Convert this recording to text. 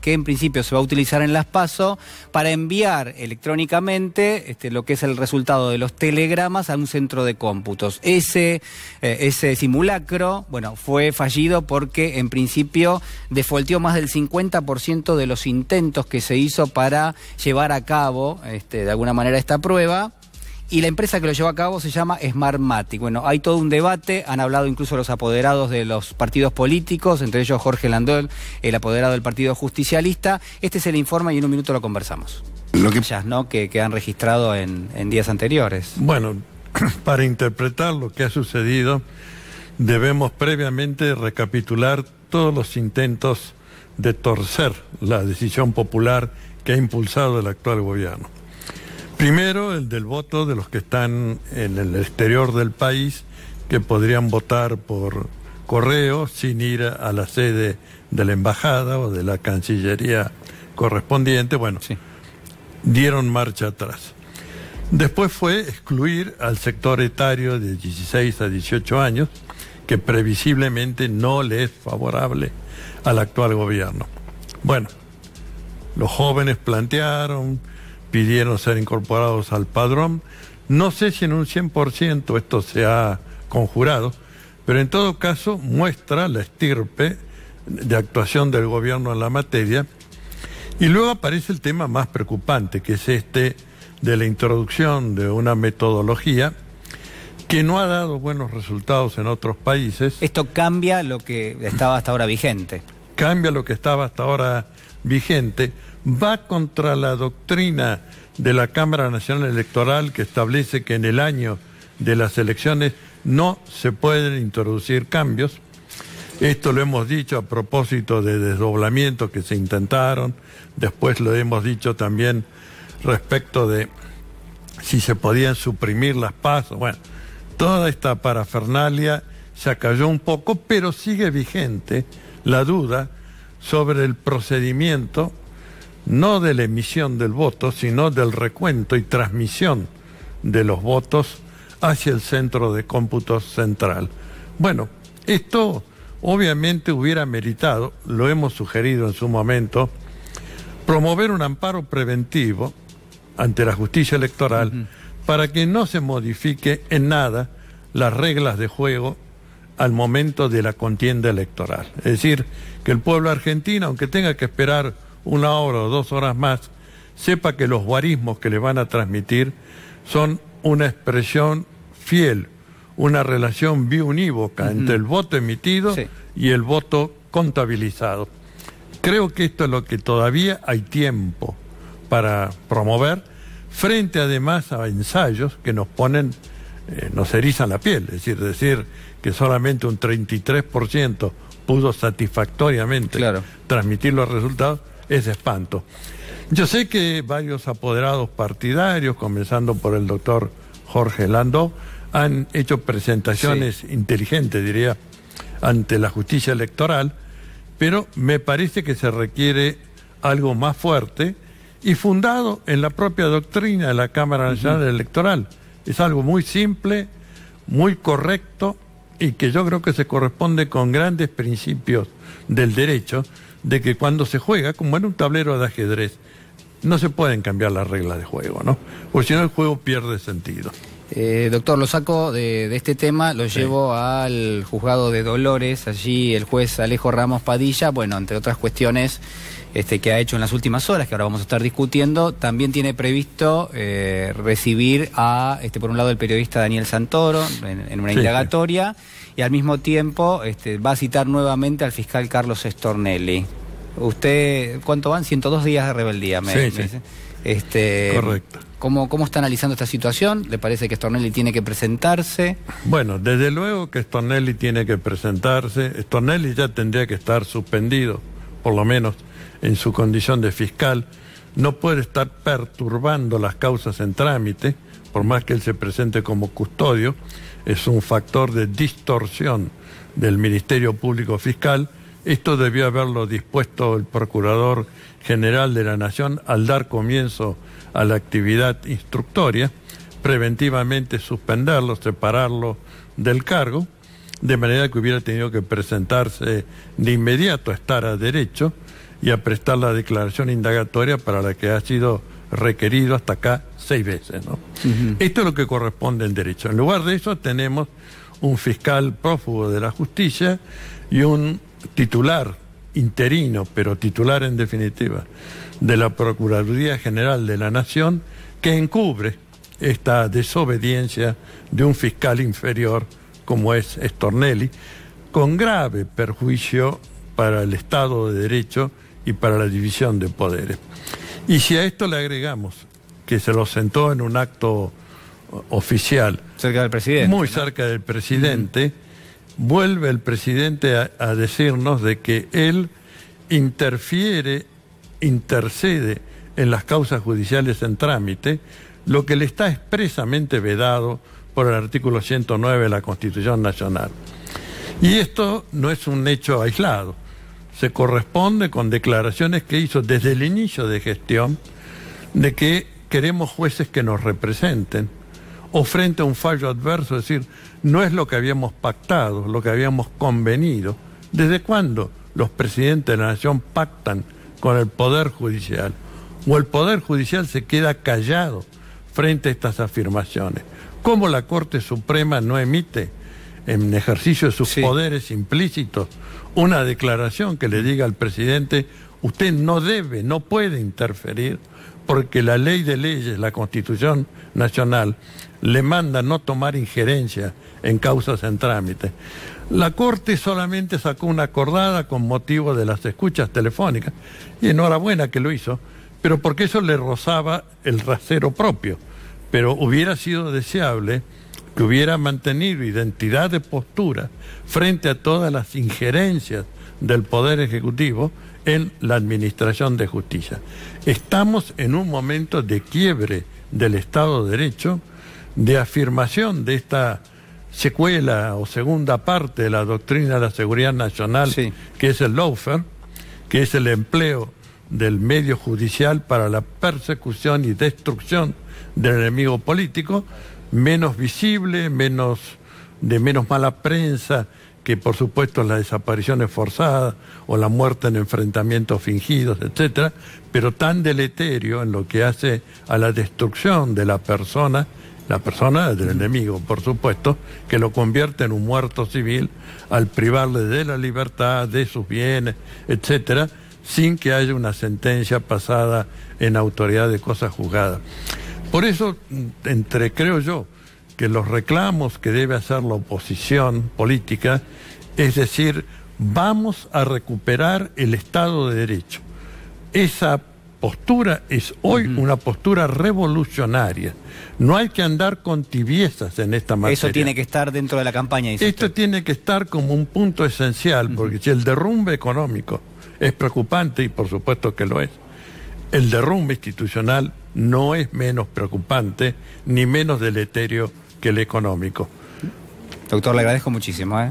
que en principio se va a utilizar en las PASO para enviar electrónicamente este, lo que es el resultado de los telegramas a un centro de cómputos. Ese, eh, simulacro, fue fallido porque en principio defolteó más del 50% de los intentos que se hizo para llevar a cabo este, de alguna manera esta prueba y la empresa que lo llevó a cabo se llama Smartmatic. Bueno, hay todo un debate, han hablado incluso los apoderados de los partidos políticos, entre ellos Jorge Landol, el apoderado del Partido Justicialista. Este es el informe y en un minuto lo conversamos. Lo que... ¿no? Que, han registrado en, en días anteriores. Bueno, para interpretar lo que ha sucedido, debemos previamente recapitular todos los intentos de torcer la decisión popular que ha impulsado el actual gobierno. Primero, el del voto de los que están en el exterior del país, que podrían votar por correo sin ir a la sede de la embajada o de la cancillería correspondiente. Bueno, dieron marcha atrás. Después fue excluir al sector etario de 16 a 18 años, que previsiblemente no le es favorable al actual gobierno. Bueno, los jóvenes plantearon, pidieron ser incorporados al padrón. No sé si en un 100% esto se ha conjurado, pero en todo caso muestra la estirpe de actuación del gobierno en la materia. Y luego aparece el tema más preocupante, que es este de la introducción de una metodología que no ha dado buenos resultados en otros países. Esto cambia lo que estaba hasta ahora vigente cambia lo que estaba hasta ahora vigente, va contra la doctrina de la Cámara Nacional Electoral que establece que en el año de las elecciones no se pueden introducir cambios. Esto lo hemos dicho a propósito de desdoblamientos que se intentaron, después lo hemos dicho también respecto de si se podían suprimir las pasos, bueno, toda esta parafernalia se acalló un poco, pero sigue vigente la duda sobre el procedimiento no de la emisión del voto, sino del recuento y transmisión de los votos hacia el centro de cómputo central. Bueno, esto obviamente hubiera meritado, lo hemos sugerido en su momento, promover un amparo preventivo ante la justicia electoral para que no se modifique en nada las reglas de juego al momento de la contienda electoral. Es decir, que el pueblo argentino, aunque tenga que esperar una hora o dos horas más, sepa que los guarismos que le van a transmitir son una expresión fiel, una relación biunívoca entre el voto emitido y el voto contabilizado. Creo que esto es lo que todavía hay tiempo para promover, frente además a ensayos que nos ponen eh, nos erizan la piel. Es decir, decir que solamente un 33% pudo satisfactoriamente transmitir los resultados es espanto. Yo sé que varios apoderados partidarios, comenzando por el doctor Jorge Landó, han hecho presentaciones inteligentes, diría, ante la justicia electoral, pero me parece que se requiere algo más fuerte y fundado en la propia doctrina de la Cámara Nacional Electoral. Es algo muy simple, muy correcto y que yo creo que se corresponde con grandes principios del derecho de que cuando se juega, como en un tablero de ajedrez, no se pueden cambiar las reglas de juego, ¿no? Porque si no el juego pierde sentido. Eh, doctor, lo saco de, este tema, lo llevo al juzgado de Dolores, allí el juez Alejo Ramos Padilla, bueno, entre otras cuestiones, este, que ha hecho en las últimas horas, que ahora vamos a estar discutiendo, también tiene previsto eh, recibir a, este, por un lado, el periodista Daniel Santoro en, una indagatoria y al mismo tiempo este, va a citar nuevamente al fiscal Carlos Estornelli. Usted, ¿cuánto van? 102 días de rebeldía, me, Correcto. ¿cómo, ¿Cómo está analizando esta situación? ¿Le parece que Estornelli tiene que presentarse? Bueno, desde luego que Estornelli tiene que presentarse. Stornelli ya tendría que estar suspendido, por lo menos en su condición de fiscal, no puede estar perturbando las causas en trámite, por más que él se presente como custodio, es un factor de distorsión del Ministerio Público Fiscal. Esto debió haberlo dispuesto el Procurador General de la Nación al dar comienzo a la actividad instructoria, preventivamente suspenderlo, separarlo del cargo, de manera que hubiera tenido que presentarse de inmediato a estar a derecho y a prestar la declaración indagatoria para la que ha sido requerido hasta acá seis veces. ¿no? Esto es lo que corresponde en derecho. En lugar de eso tenemos un fiscal prófugo de la justicia y un titular interino, pero titular en definitiva, de la Procuraduría General de la Nación, que encubre esta desobediencia de un fiscal inferior como es Stornelli, con grave perjuicio para el Estado de Derecho y para la división de poderes. Y si a esto le agregamos que se lo sentó en un acto oficial. Cerca del presidente. Muy cerca del presidente. Vuelve el presidente a, decirnos de que él interfiere, intercede en las causas judiciales en trámite, lo que le está expresamente vedado por el artículo 109 de la Constitución Nacional. Y esto no es un hecho aislado se corresponde con declaraciones que hizo desde el inicio de gestión de que queremos jueces que nos representen o frente a un fallo adverso, es decir, no es lo que habíamos pactado, lo que habíamos convenido. ¿Desde cuándo los presidentes de la nación pactan con el Poder Judicial? ¿O el Poder Judicial se queda callado frente a estas afirmaciones? ¿Cómo la Corte Suprema no emite en ejercicio de sus poderes implícitos una declaración que le diga al presidente, usted no debe, no puede interferir, porque la ley de leyes, la constitución nacional, le manda no tomar injerencia en causas en trámite. La Corte solamente sacó una acordada con motivo de las escuchas telefónicas, y enhorabuena que lo hizo, pero porque eso le rozaba el rasero propio. Pero hubiera sido deseable que hubiera mantenido identidad de postura frente a todas las injerencias del Poder Ejecutivo en la Administración de Justicia. Estamos en un momento de quiebre del Estado de Derecho, de afirmación de esta secuela o segunda parte de la doctrina de la seguridad nacional, que es el lawfare, que es el empleo del medio judicial para la persecución y destrucción del enemigo político, menos visible, menos de menos mala prensa que por supuesto las desapariciones forzadas o la muerte en enfrentamientos fingidos, etcétera, pero tan deleterio en lo que hace a la destrucción de la persona, la persona del enemigo, por supuesto, que lo convierte en un muerto civil al privarle de la libertad, de sus bienes, etcétera, sin que haya una sentencia pasada en autoridad de cosas juzgadas. Por eso, entre creo yo, que los reclamos que debe hacer la oposición política, es decir, vamos a recuperar el Estado de Derecho. Esa postura es hoy una postura revolucionaria. No hay que andar con tibiezas en esta materia. Eso tiene que estar dentro de la campaña. Esto tiene que estar como un punto esencial, porque si el derrumbe económico es preocupante, y por supuesto que lo es, el derrumbe institucional no es menos preocupante ni menos deleterio que el económico. Doctor, le agradezco muchísimo. ¿eh?